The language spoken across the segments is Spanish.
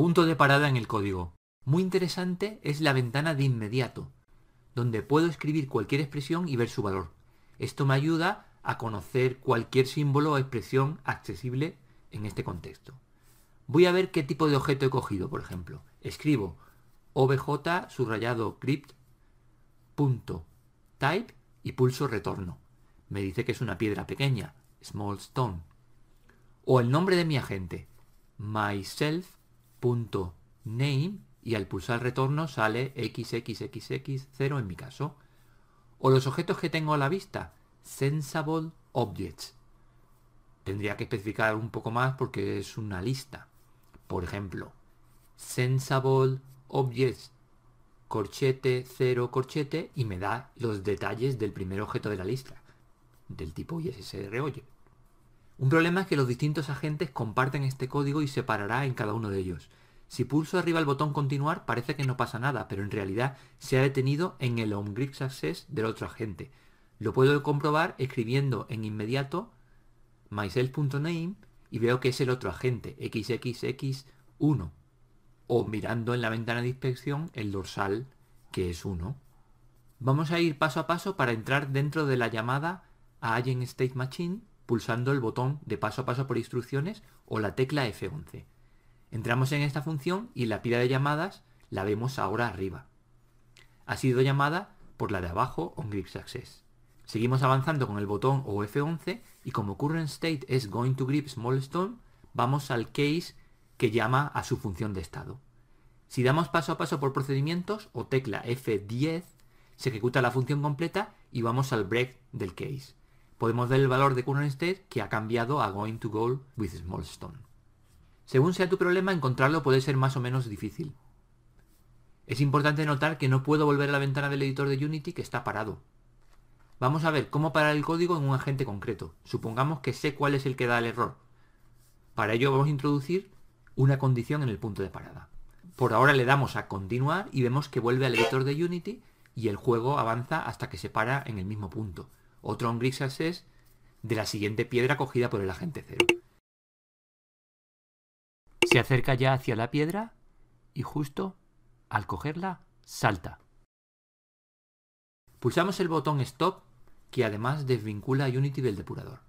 Punto de parada en el código. Muy interesante es la ventana de inmediato, donde puedo escribir cualquier expresión y ver su valor. Esto me ayuda a conocer cualquier símbolo o expresión accesible en este contexto. Voy a ver qué tipo de objeto he cogido, por ejemplo. Escribo obj subrayado crypt punto y pulso retorno. Me dice que es una piedra pequeña, small stone. O el nombre de mi agente, myself name y al pulsar retorno sale xxxx0 en mi caso. O los objetos que tengo a la vista, sensible objects. Tendría que especificar un poco más porque es una lista. Por ejemplo, sensible objects corchete 0 corchete y me da los detalles del primer objeto de la lista, del tipo y ISSR oye. Un problema es que los distintos agentes comparten este código y se parará en cada uno de ellos. Si pulso arriba el botón continuar parece que no pasa nada, pero en realidad se ha detenido en el grip Access del otro agente. Lo puedo comprobar escribiendo en inmediato myself.name y veo que es el otro agente, xxx1, o mirando en la ventana de inspección el dorsal, que es 1. Vamos a ir paso a paso para entrar dentro de la llamada a Agent State Machine pulsando el botón de paso a paso por instrucciones o la tecla F11. Entramos en esta función y la pila de llamadas la vemos ahora arriba. Ha sido llamada por la de abajo on Grips Access. Seguimos avanzando con el botón o F11 y como current state es going to grip small vamos al case que llama a su función de estado. Si damos paso a paso por procedimientos o tecla F10, se ejecuta la función completa y vamos al break del case podemos ver el valor de current state que ha cambiado a going to goal with small stone. Según sea tu problema, encontrarlo puede ser más o menos difícil. Es importante notar que no puedo volver a la ventana del editor de Unity que está parado. Vamos a ver cómo parar el código en un agente concreto. Supongamos que sé cuál es el que da el error. Para ello vamos a introducir una condición en el punto de parada. Por ahora le damos a continuar y vemos que vuelve al editor de Unity y el juego avanza hasta que se para en el mismo punto otro Ongrixas es de la siguiente piedra cogida por el agente cero. Se acerca ya hacia la piedra y justo al cogerla salta. Pulsamos el botón Stop que además desvincula Unity del depurador.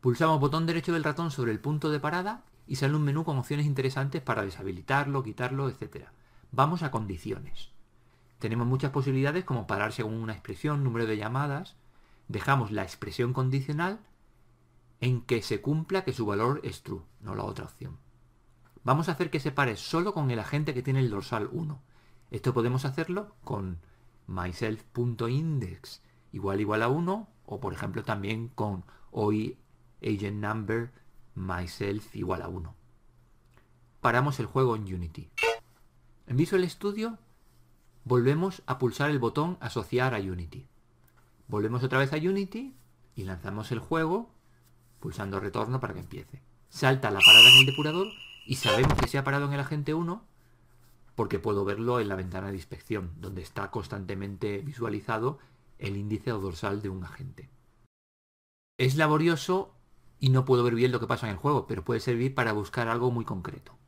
Pulsamos botón derecho del ratón sobre el punto de parada y sale un menú con opciones interesantes para deshabilitarlo, quitarlo, etc. Vamos a condiciones. Tenemos muchas posibilidades como parar según una expresión, número de llamadas, dejamos la expresión condicional en que se cumpla que su valor es true, no la otra opción. Vamos a hacer que se pare solo con el agente que tiene el dorsal 1. Esto podemos hacerlo con myself.index igual igual a 1 o por ejemplo también con hoy agent number myself igual a 1. Paramos el juego en Unity. En Visual Studio volvemos a pulsar el botón asociar a Unity. Volvemos otra vez a Unity y lanzamos el juego pulsando retorno para que empiece. Salta la parada en el depurador y sabemos que se ha parado en el agente 1 porque puedo verlo en la ventana de inspección, donde está constantemente visualizado el índice o dorsal de un agente. Es laborioso y no puedo ver bien lo que pasa en el juego, pero puede servir para buscar algo muy concreto.